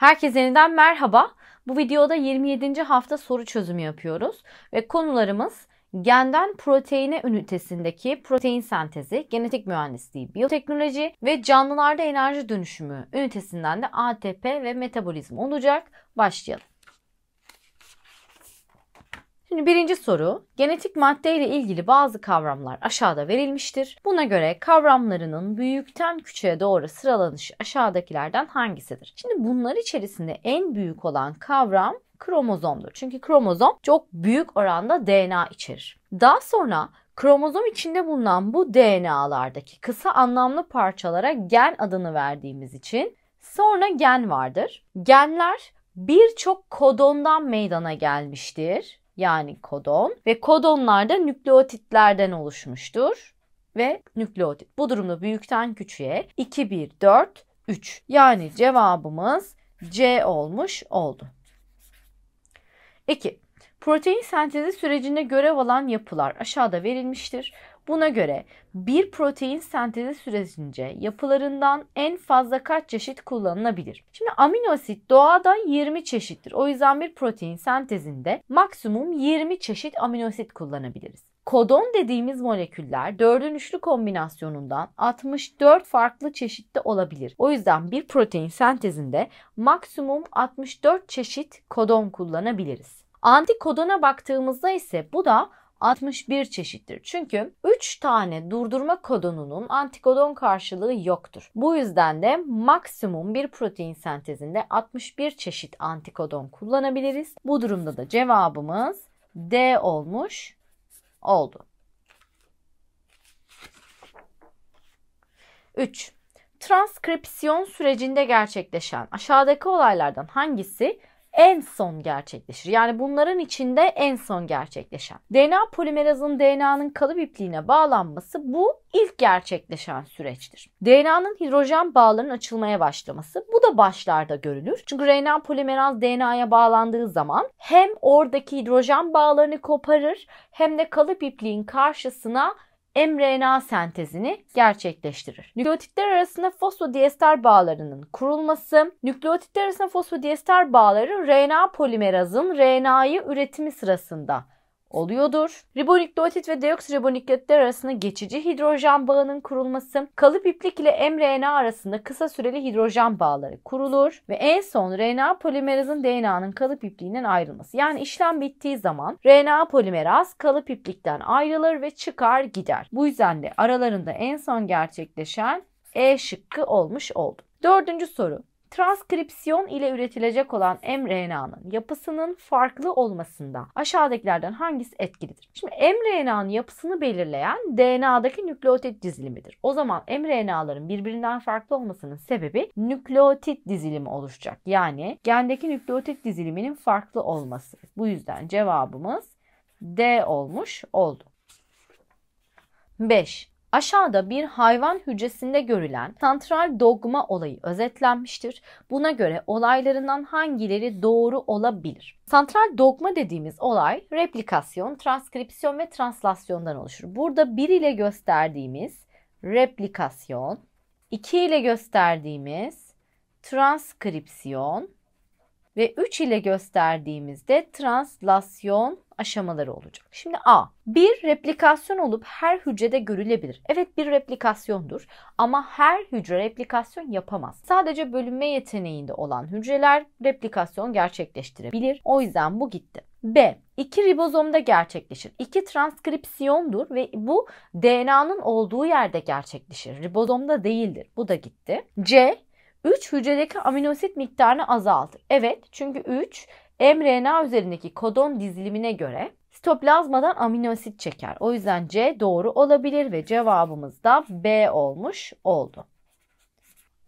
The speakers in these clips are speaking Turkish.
Herkese yeniden merhaba. Bu videoda 27. hafta soru çözümü yapıyoruz ve konularımız genden proteine ünitesindeki protein sentezi, genetik mühendisliği, biyoteknoloji ve canlılarda enerji dönüşümü ünitesinden de ATP ve metabolizm olacak. Başlayalım. Şimdi birinci soru, genetik madde ile ilgili bazı kavramlar aşağıda verilmiştir. Buna göre kavramlarının büyükten küçüğe doğru sıralanışı aşağıdakilerden hangisidir? Şimdi bunlar içerisinde en büyük olan kavram kromozomdur. Çünkü kromozom çok büyük oranda DNA içerir. Daha sonra kromozom içinde bulunan bu DNA'lardaki kısa anlamlı parçalara gen adını verdiğimiz için sonra gen vardır. Genler birçok kodondan meydana gelmiştir yani kodon ve kodonlar da nükleotitlerden oluşmuştur ve nükleotit. Bu durumda büyükten küçüğe 2 1 4 3. Yani cevabımız C olmuş oldu. 2. Protein sentezi sürecinde görev alan yapılar aşağıda verilmiştir. Buna göre bir protein sentezi süresince yapılarından en fazla kaç çeşit kullanılabilir? Şimdi amino asit doğada 20 çeşittir. O yüzden bir protein sentezinde maksimum 20 çeşit amino asit kullanabiliriz. Kodon dediğimiz moleküller dördün üçlü kombinasyonundan 64 farklı çeşitte olabilir. O yüzden bir protein sentezinde maksimum 64 çeşit kodon kullanabiliriz. Antikodona baktığımızda ise bu da 61 çeşittir. Çünkü 3 tane durdurma kodonunun antikodon karşılığı yoktur. Bu yüzden de maksimum bir protein sentezinde 61 çeşit antikodon kullanabiliriz. Bu durumda da cevabımız D olmuş oldu. 3. Transkripsiyon sürecinde gerçekleşen aşağıdaki olaylardan hangisi en son gerçekleşir. Yani bunların içinde en son gerçekleşen. DNA polimerazın DNA'nın kalıp ipliğine bağlanması bu ilk gerçekleşen süreçtir. DNA'nın hidrojen bağlarının açılmaya başlaması bu da başlarda görülür. Çünkü RNA polimeraz DNA'ya bağlandığı zaman hem oradaki hidrojen bağlarını koparır hem de kalıp ipliğin karşısına mRNA sentezini gerçekleştirir. Nükleotitler arasında fosfodiester bağlarının kurulması, nükleotitler arasında fosfodiester bağları RNA polimerazın RNA'yı üretimi sırasında oluyordur. Ribonükleotit ve deoksiribonükleotitler arasında geçici hidrojen bağının kurulması, kalıp iplik ile mRNA arasında kısa süreli hidrojen bağları kurulur ve en son RNA polimerazın DNA'nın kalıp ipliğinden ayrılması. Yani işlem bittiği zaman RNA polimeraz kalıp iplikten ayrılır ve çıkar gider. Bu yüzden de aralarında en son gerçekleşen E şıkkı olmuş oldu. Dördüncü soru transkripsiyon ile üretilecek olan mRNA'nın yapısının farklı olmasında aşağıdakilerden hangisi etkilidir? Şimdi mRNA'nın yapısını belirleyen DNA'daki nükleotit dizilimidir. O zaman mRNA'ların birbirinden farklı olmasının sebebi nükleotit dizilimi oluşacak. Yani gendeki nükleotit diziliminin farklı olması. Bu yüzden cevabımız D olmuş oldu. 5. Aşağıda bir hayvan hücresinde görülen santral dogma olayı özetlenmiştir. Buna göre olaylarından hangileri doğru olabilir? Santral dogma dediğimiz olay replikasyon, transkripsiyon ve translasyondan oluşur. Burada 1 ile gösterdiğimiz replikasyon, 2 ile gösterdiğimiz transkripsiyon, ve 3 ile gösterdiğimizde translasyon aşamaları olacak. Şimdi A. Bir replikasyon olup her hücrede görülebilir. Evet bir replikasyondur ama her hücre replikasyon yapamaz. Sadece bölünme yeteneğinde olan hücreler replikasyon gerçekleştirebilir. O yüzden bu gitti. B. 2 ribozomda gerçekleşir. İki transkripsiyondur ve bu DNA'nın olduğu yerde gerçekleşir. Ribozomda değildir. Bu da gitti. C. 3 hücredeki aminosit miktarını azaltır. Evet çünkü 3 mRNA üzerindeki kodon dizilimine göre sitoplazmadan aminosit çeker. O yüzden C doğru olabilir ve cevabımız da B olmuş oldu.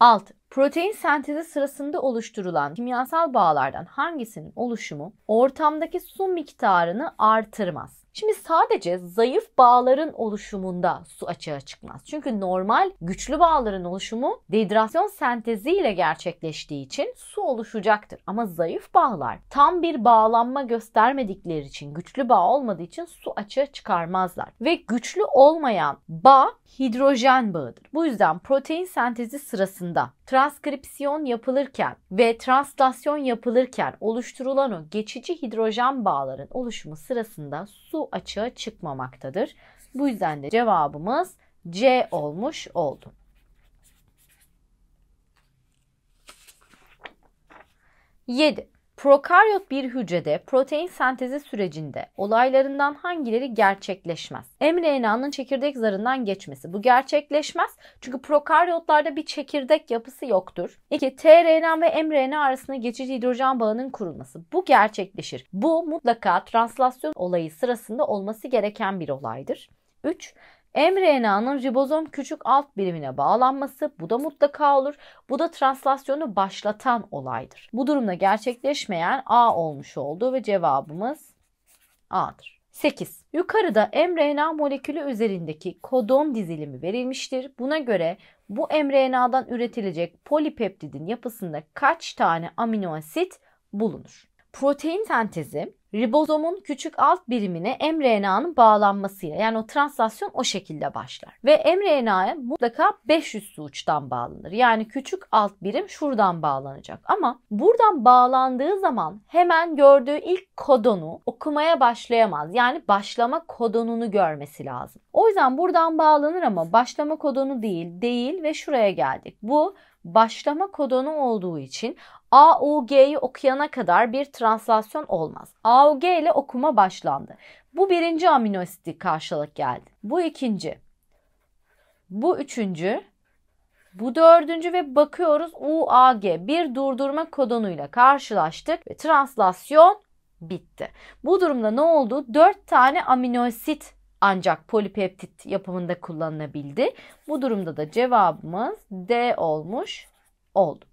Alt, Protein sentezi sırasında oluşturulan kimyasal bağlardan hangisinin oluşumu ortamdaki su miktarını artırmaz? Şimdi sadece zayıf bağların oluşumunda su açığa çıkmaz. Çünkü normal güçlü bağların oluşumu dehidrasyon senteziyle gerçekleştiği için su oluşacaktır. Ama zayıf bağlar tam bir bağlanma göstermedikleri için, güçlü bağ olmadığı için su açığa çıkarmazlar. Ve güçlü olmayan bağ hidrojen bağıdır. Bu yüzden protein sentezi sırasında transkripsiyon yapılırken ve translasyon yapılırken oluşturulan o geçici hidrojen bağların oluşumu sırasında su bu açığa çıkmamaktadır. Bu yüzden de cevabımız C olmuş oldu. Yedi. Prokaryot bir hücrede protein sentezi sürecinde olaylarından hangileri gerçekleşmez? mRNA'nın çekirdek zarından geçmesi. Bu gerçekleşmez çünkü prokaryotlarda bir çekirdek yapısı yoktur. 2. tRNA ve mRNA arasında geçici hidrojen bağının kurulması. Bu gerçekleşir. Bu mutlaka translasyon olayı sırasında olması gereken bir olaydır. 3 mRNA'nın ribozom küçük alt birimine bağlanması bu da mutlaka olur. Bu da translasyonu başlatan olaydır. Bu durumda gerçekleşmeyen A olmuş oldu ve cevabımız A'dır. 8. Yukarıda mRNA molekülü üzerindeki kodon dizilimi verilmiştir. Buna göre bu mRNA'dan üretilecek polipeptidin yapısında kaç tane amino asit bulunur? Protein sentezi ribozomun küçük alt birimine mRNA'nın bağlanmasıyla yani o translasyon o şekilde başlar. Ve mRNA'ya mutlaka 500 suçtan bağlanır. Yani küçük alt birim şuradan bağlanacak. Ama buradan bağlandığı zaman hemen gördüğü ilk kodonu okumaya başlayamaz. Yani başlama kodonunu görmesi lazım. O yüzden buradan bağlanır ama başlama kodonu değil, değil ve şuraya geldik. Bu başlama kodonu olduğu için AUG'yi okuyana kadar bir translasyon olmaz. AUG ile okuma başlandı. Bu birinci amino asidi karşılık geldi. Bu ikinci. Bu üçüncü. Bu dördüncü ve bakıyoruz UAG bir durdurma kodonuyla karşılaştık ve translasyon bitti. Bu durumda ne oldu? Dört tane aminoasit ancak polipeptit yapımında kullanılabildi. Bu durumda da cevabımız D olmuş oldu.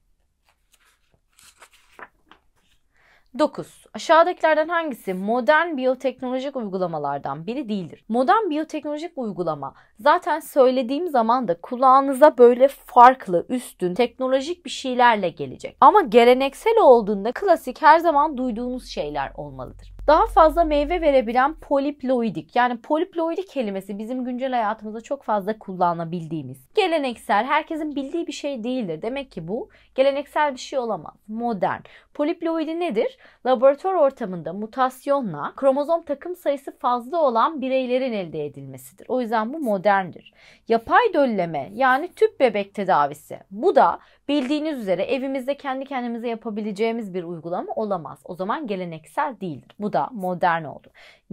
9. Aşağıdakilerden hangisi modern biyoteknolojik uygulamalardan biri değildir? Modern biyoteknolojik uygulama zaten söylediğim zaman da kulağınıza böyle farklı, üstün, teknolojik bir şeylerle gelecek. Ama geleneksel olduğunda klasik her zaman duyduğunuz şeyler olmalıdır. Daha fazla meyve verebilen poliploidik yani poliploidik kelimesi bizim güncel hayatımızda çok fazla kullanabildiğimiz. Geleneksel herkesin bildiği bir şey değildir. Demek ki bu geleneksel bir şey olamaz. Modern. Poliploidi nedir? Laboratuvar ortamında mutasyonla kromozom takım sayısı fazla olan bireylerin elde edilmesidir. O yüzden bu moderndir. Yapay dölleme yani tüp bebek tedavisi. Bu da Bildiğiniz üzere evimizde kendi kendimize yapabileceğimiz bir uygulama olamaz. O zaman geleneksel değildir. Bu da modern oldu.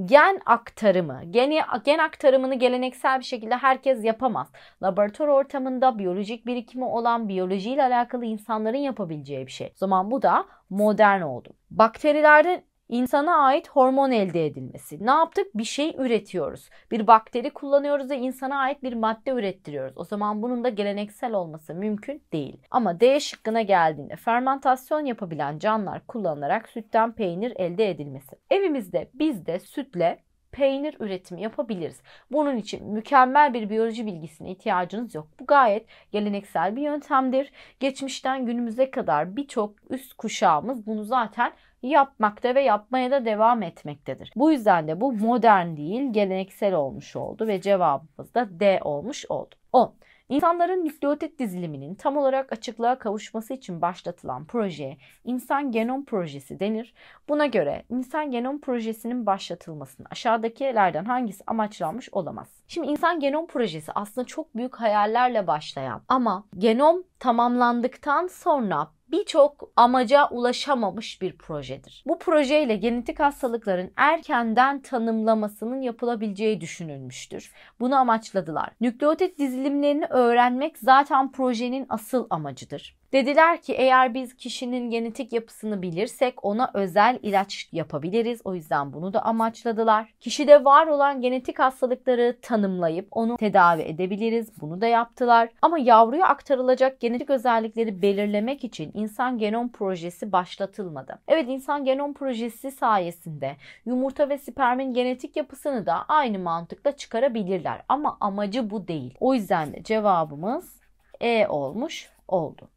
Gen aktarımı, gen, gen aktarımını geleneksel bir şekilde herkes yapamaz. Laboratuvar ortamında biyolojik birikimi olan biyolojiyle alakalı insanların yapabileceği bir şey. O zaman bu da modern oldu. Bakterilerden insana ait hormon elde edilmesi. Ne yaptık? Bir şey üretiyoruz. Bir bakteri kullanıyoruz ve insana ait bir madde ürettiriyoruz. O zaman bunun da geleneksel olması mümkün değil. Ama D şıkkına geldiğinde fermentasyon yapabilen canlılar kullanılarak sütten peynir elde edilmesi. Evimizde biz de sütle peynir üretimi yapabiliriz. Bunun için mükemmel bir biyoloji bilgisine ihtiyacınız yok. Bu gayet geleneksel bir yöntemdir. Geçmişten günümüze kadar birçok üst kuşağımız bunu zaten yapmakta ve yapmaya da devam etmektedir. Bu yüzden de bu modern değil geleneksel olmuş oldu ve cevabımız da D olmuş oldu. 10. İnsanların nükleotit diziliminin tam olarak açıklığa kavuşması için başlatılan projeye insan genom projesi denir. Buna göre insan genom projesinin başlatılmasının aşağıdakilerden hangisi amaçlanmış olamaz? Şimdi insan genom projesi aslında çok büyük hayallerle başlayan ama genom tamamlandıktan sonra birçok amaca ulaşamamış bir projedir. Bu projeyle genetik hastalıkların erkenden tanımlamasının yapılabileceği düşünülmüştür. Bunu amaçladılar. Nükleotit dizilimlerini öğrenmek zaten projenin asıl amacıdır. Dediler ki eğer biz kişinin genetik yapısını bilirsek ona özel ilaç yapabiliriz. O yüzden bunu da amaçladılar. Kişide var olan genetik hastalıkları tanımlayıp onu tedavi edebiliriz. Bunu da yaptılar. Ama yavruya aktarılacak genetik özellikleri belirlemek için insan genom projesi başlatılmadı. Evet insan genom projesi sayesinde yumurta ve spermin genetik yapısını da aynı mantıkla çıkarabilirler. Ama amacı bu değil. O yüzden de cevabımız E olmuş oldu.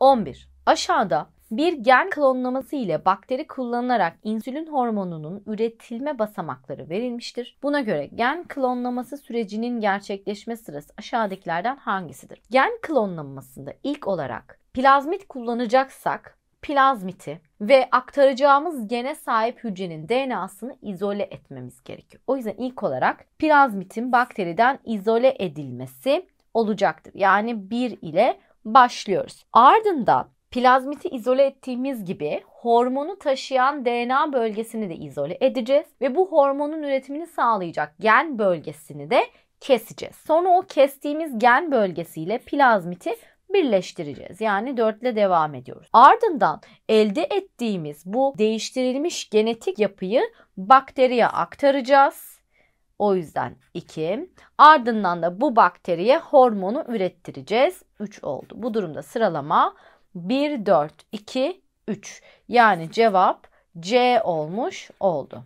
11. Aşağıda bir gen klonlaması ile bakteri kullanılarak insülin hormonunun üretilme basamakları verilmiştir. Buna göre gen klonlaması sürecinin gerçekleşme sırası aşağıdakilerden hangisidir? Gen klonlamasında ilk olarak plazmit kullanacaksak plazmiti ve aktaracağımız gene sahip hücrenin DNA'sını izole etmemiz gerekiyor. O yüzden ilk olarak plazmitin bakteriden izole edilmesi olacaktır. Yani 1 ile başlıyoruz. Ardından plazmiti izole ettiğimiz gibi hormonu taşıyan DNA bölgesini de izole edeceğiz ve bu hormonun üretimini sağlayacak gen bölgesini de keseceğiz. Sonra o kestiğimiz gen bölgesiyle plazmiti birleştireceğiz. Yani dörtle devam ediyoruz. Ardından elde ettiğimiz bu değiştirilmiş genetik yapıyı bakteriye aktaracağız o yüzden 2. Ardından da bu bakteriye hormonu ürettireceğiz. 3 oldu. Bu durumda sıralama 1, 4, 2, 3. Yani cevap C olmuş oldu.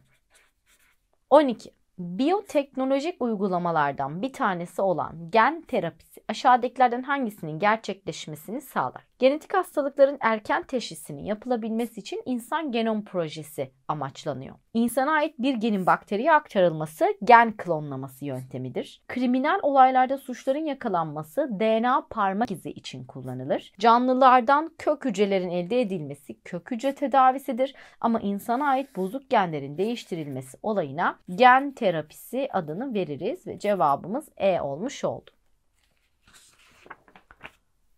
12. Biyoteknolojik uygulamalardan bir tanesi olan gen terapisi aşağıdakilerden hangisinin gerçekleşmesini sağlar? Genetik hastalıkların erken teşhisinin yapılabilmesi için insan genom projesi amaçlanıyor. İnsana ait bir genin bakteriye aktarılması gen klonlaması yöntemidir. Kriminal olaylarda suçların yakalanması DNA parmak izi için kullanılır. Canlılardan kök hücrelerin elde edilmesi kök hücre tedavisidir ama insana ait bozuk genlerin değiştirilmesi olayına gen terapisi adını veririz ve cevabımız E olmuş oldu.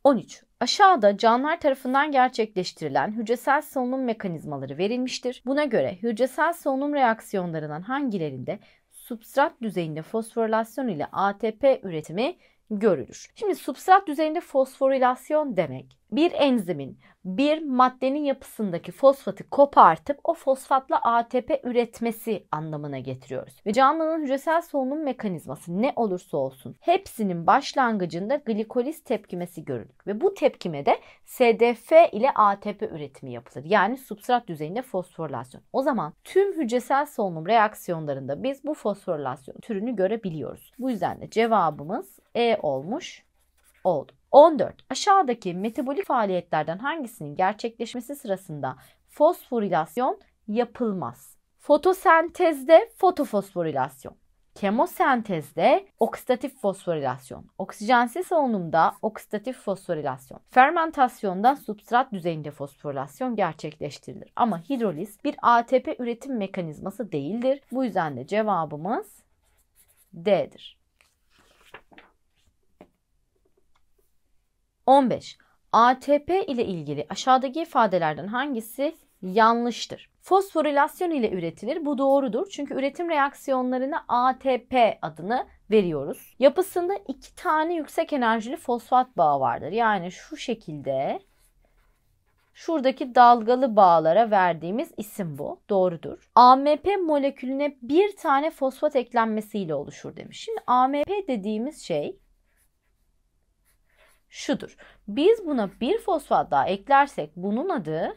13. Aşağıda canlılar tarafından gerçekleştirilen hücresel solunum mekanizmaları verilmiştir. Buna göre hücresel solunum reaksiyonlarından hangilerinde substrat düzeyinde fosforilasyon ile ATP üretimi görülür. Şimdi substrat düzeyinde fosforilasyon demek bir enzimin bir maddenin yapısındaki fosfatı kopartıp o fosfatla ATP üretmesi anlamına getiriyoruz. Ve canlının hücresel solunum mekanizması ne olursa olsun hepsinin başlangıcında glikoliz tepkimesi görülür. Ve bu tepkimede SDF ile ATP üretimi yapılır. Yani substrat düzeyinde fosforilasyon. O zaman tüm hücresel solunum reaksiyonlarında biz bu fosforilasyon türünü görebiliyoruz. Bu yüzden de cevabımız e olmuş oldu. 14. Aşağıdaki metabolik faaliyetlerden hangisinin gerçekleşmesi sırasında fosforilasyon yapılmaz? Fotosentezde fotofosforilasyon, kemosentezde oksidatif fosforilasyon, oksijensiz solunumda oksidatif fosforilasyon, fermentasyonda substrat düzeyinde fosforilasyon gerçekleştirilir. Ama hidroliz bir ATP üretim mekanizması değildir. Bu yüzden de cevabımız D'dir. 15. ATP ile ilgili aşağıdaki ifadelerden hangisi yanlıştır? Fosforilasyon ile üretilir. Bu doğrudur. Çünkü üretim reaksiyonlarına ATP adını veriyoruz. Yapısında iki tane yüksek enerjili fosfat bağı vardır. Yani şu şekilde şuradaki dalgalı bağlara verdiğimiz isim bu. Doğrudur. AMP molekülüne bir tane fosfat eklenmesiyle oluşur demiş. Şimdi AMP dediğimiz şey şudur. Biz buna bir fosfat daha eklersek bunun adı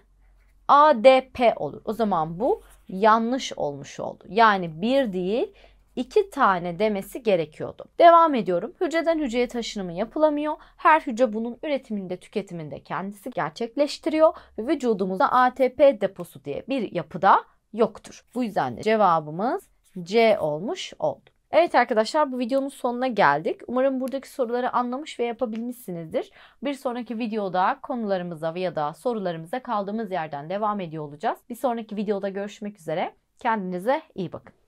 ADP olur. O zaman bu yanlış olmuş oldu. Yani bir değil iki tane demesi gerekiyordu. Devam ediyorum. Hücreden hücreye taşınımı yapılamıyor. Her hücre bunun üretiminde, tüketiminde kendisi gerçekleştiriyor ve vücudumuzda ATP deposu diye bir yapıda yoktur. Bu yüzden de cevabımız C olmuş oldu. Evet arkadaşlar bu videonun sonuna geldik. Umarım buradaki soruları anlamış ve yapabilmişsinizdir. Bir sonraki videoda konularımıza ya da sorularımıza kaldığımız yerden devam ediyor olacağız. Bir sonraki videoda görüşmek üzere. Kendinize iyi bakın.